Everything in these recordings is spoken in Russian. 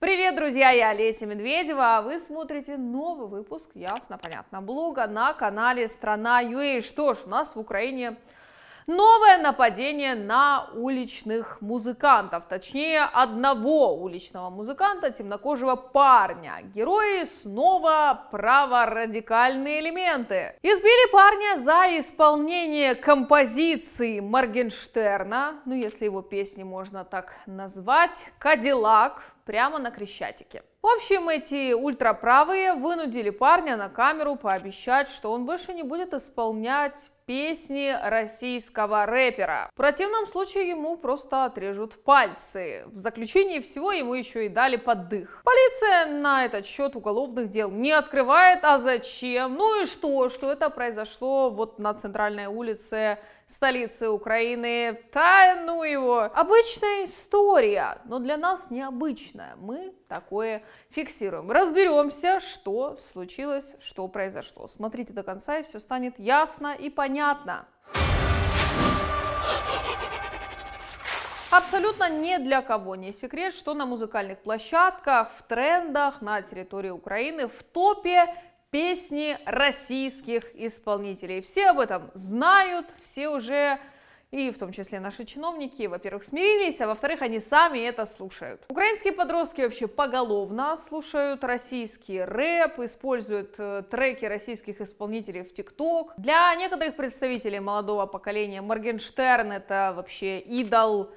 Привет, друзья, я Олеся Медведева, а вы смотрите новый выпуск «Ясно, понятно» блога на канале Страна «Страна.ua». Что ж, у нас в Украине новое нападение на уличных музыкантов, точнее одного уличного музыканта, темнокожего парня. Герои снова праворадикальные элементы. Избили парня за исполнение композиции Моргенштерна, ну если его песни можно так назвать, «Кадиллак» прямо на Крещатике. В общем, эти ультраправые вынудили парня на камеру пообещать, что он больше не будет исполнять песни российского рэпера. В противном случае ему просто отрежут пальцы. В заключении всего ему еще и дали поддых. Полиция на этот счет уголовных дел не открывает, а зачем? Ну и что, что это произошло вот на центральной улице столицы Украины. Та ну его! Обычная история, но для нас необычная. Мы такое фиксируем. Разберемся, что случилось, что произошло. Смотрите до конца, и все станет ясно и понятно. Абсолютно ни для кого не секрет, что на музыкальных площадках, в трендах на территории Украины в топе песни российских исполнителей. Все об этом знают, все уже и в том числе наши чиновники, во-первых, смирились, а во-вторых, они сами это слушают. Украинские подростки вообще поголовно слушают российский рэп, используют э, треки российских исполнителей в ТикТок. Для некоторых представителей молодого поколения Моргенштерн это вообще идол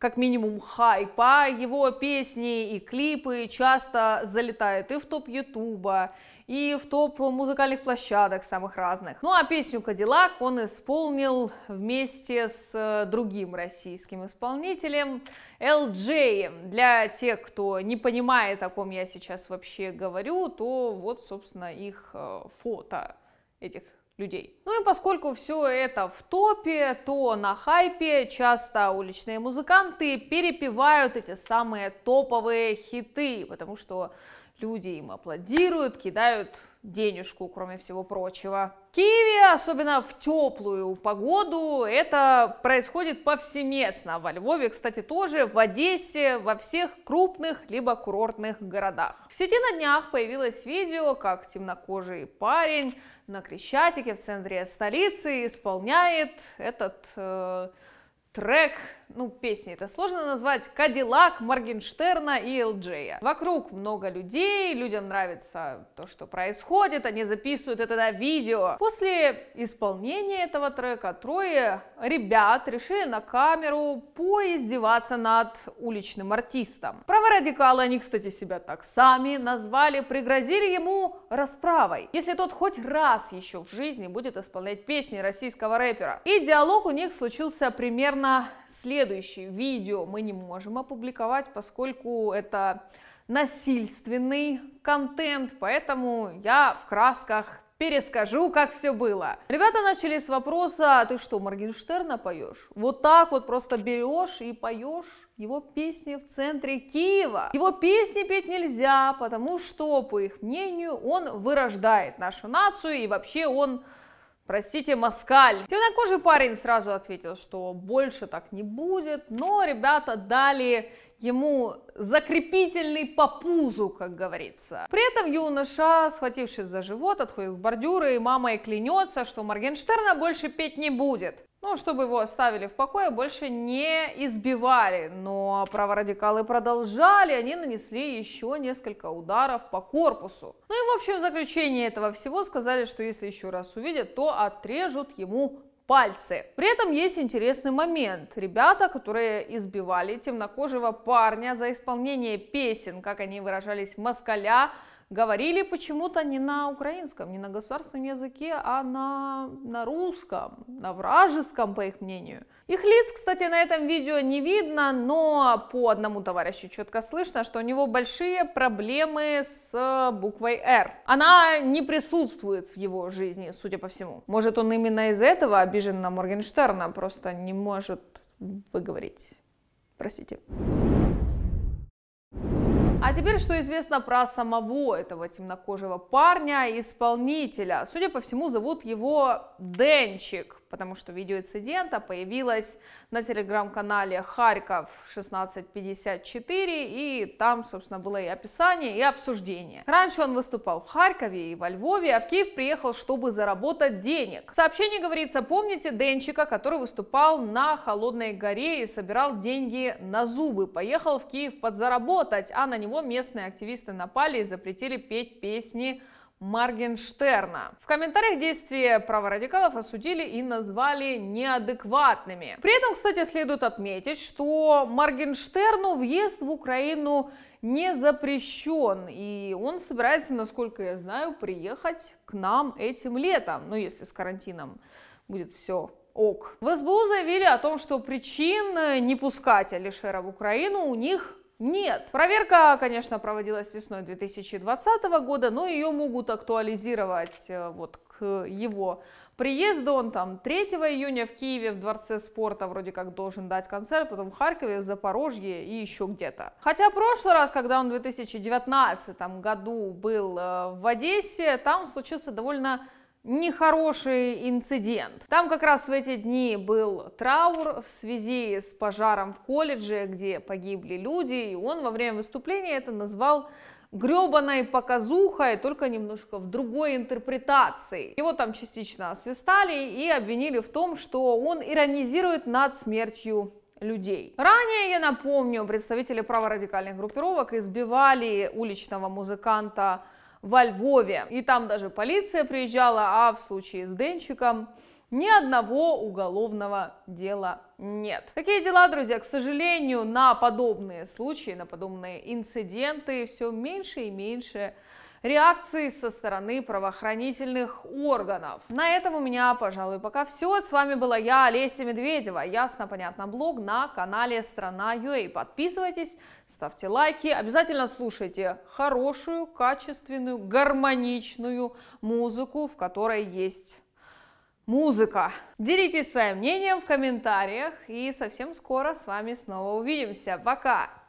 как минимум хайпа, его песни и клипы часто залетают и в топ Ютуба, и в топ музыкальных площадок самых разных. Ну а песню «Кадиллак» он исполнил вместе с э, другим российским исполнителем LJ. Для тех, кто не понимает, о ком я сейчас вообще говорю, то вот, собственно, их э, фото этих людей. Ну и поскольку все это в топе, то на хайпе часто уличные музыканты перепевают эти самые топовые хиты, потому что люди им аплодируют, кидают денежку, кроме всего прочего. В Киеве, особенно в теплую погоду, это происходит повсеместно. Во Львове, кстати, тоже, в Одессе, во всех крупных либо курортных городах. В сети на днях появилось видео, как темнокожий парень на Крещатике в центре столицы исполняет этот... Э, трек, ну, песни это сложно назвать, Кадиллак, Моргенштерна и Элджея. Вокруг много людей, людям нравится то, что происходит, они записывают это на видео. После исполнения этого трека трое ребят решили на камеру поиздеваться над уличным артистом. Праворадикалы, они, кстати, себя так сами назвали, пригрозили ему расправой, если тот хоть раз еще в жизни будет исполнять песни российского рэпера. И диалог у них случился примерно наверное, следующее видео мы не можем опубликовать, поскольку это насильственный контент, поэтому я в красках перескажу, как все было. Ребята начали с вопроса, «А ты что, Моргенштерна поешь? Вот так вот просто берешь и поешь его песни в центре Киева. Его песни петь нельзя, потому что, по их мнению, он вырождает нашу нацию и вообще он Простите, москаль. Темнокожий парень сразу ответил, что больше так не будет, но ребята дали ему закрепительный по пузу, как говорится. При этом юноша, схватившись за живот, отходит в бордюры, и мама и клянется, что Моргенштерна больше петь не будет ну, чтобы его оставили в покое, больше не избивали. Но праворадикалы продолжали, они нанесли еще несколько ударов по корпусу. Ну и в общем в заключение этого всего сказали, что если еще раз увидят, то отрежут ему пальцы. При этом есть интересный момент. Ребята, которые избивали темнокожего парня за исполнение песен, как они выражались, москаля, говорили почему-то не на украинском, не на государственном языке, а на, на русском, на вражеском, по их мнению. Их лиц, кстати, на этом видео не видно, но по одному товарищу четко слышно, что у него большие проблемы с э, буквой «Р». Она не присутствует в его жизни, судя по всему. Может, он именно из-за этого обижен на Моргенштерна, просто не может выговорить. Простите. А теперь, что известно про самого этого темнокожего парня, исполнителя. Судя по всему, зовут его Денчик потому что видео инцидента появилось на телеграм-канале Харьков 1654, и там, собственно, было и описание, и обсуждение. Раньше он выступал в Харькове и во Львове, а в Киев приехал, чтобы заработать денег. В сообщении говорится, помните Денчика, который выступал на Холодной горе и собирал деньги на зубы, поехал в Киев подзаработать, а на него местные активисты напали и запретили петь песни Маргенштерна. В комментариях действия праворадикалов осудили и назвали неадекватными. При этом, кстати, следует отметить, что Маргенштерну въезд в Украину не запрещен, и он собирается, насколько я знаю, приехать к нам этим летом, ну если с карантином будет все ок. В СБУ заявили о том, что причин не пускать Алишера в Украину у них нет, проверка, конечно, проводилась весной 2020 года, но ее могут актуализировать э, вот к его приезду. Он там 3 июня в Киеве в Дворце спорта вроде как должен дать концерт, потом в Харькове, в Запорожье и еще где-то. Хотя прошлый раз, когда он в 2019 году был э, в Одессе, там случился довольно нехороший инцидент. Там как раз в эти дни был траур в связи с пожаром в колледже, где погибли люди, и он во время выступления это назвал гребаной показухой, только немножко в другой интерпретации. Его там частично освистали и обвинили в том, что он иронизирует над смертью людей. Ранее, я напомню, представители праворадикальных группировок избивали уличного музыканта во Львове. И там даже полиция приезжала, а в случае с Денчиком ни одного уголовного дела нет. Такие дела, друзья, к сожалению, на подобные случаи, на подобные инциденты все меньше и меньше реакции со стороны правоохранительных органов. На этом у меня, пожалуй, пока все. С вами была я, Олеся Медведева. Ясно, понятно, блог на канале Страна Юэй. Подписывайтесь, ставьте лайки, обязательно слушайте хорошую, качественную, гармоничную музыку, в которой есть музыка. Делитесь своим мнением в комментариях и совсем скоро с вами снова увидимся. Пока!